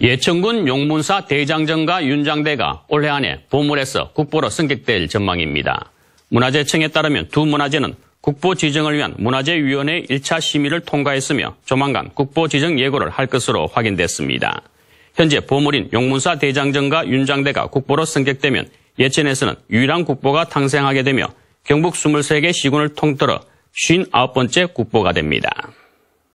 예천군 용문사 대장정과 윤장대가 올해 안에 보물에서 국보로 승격될 전망입니다. 문화재청에 따르면 두 문화재는 국보 지정을 위한 문화재위원회 1차 심의를 통과했으며 조만간 국보 지정 예고를 할 것으로 확인됐습니다. 현재 보물인 용문사 대장정과 윤장대가 국보로 승격되면 예천에서는 유일한 국보가 탄생하게 되며 경북 23개 시군을 통틀어 59번째 국보가 됩니다.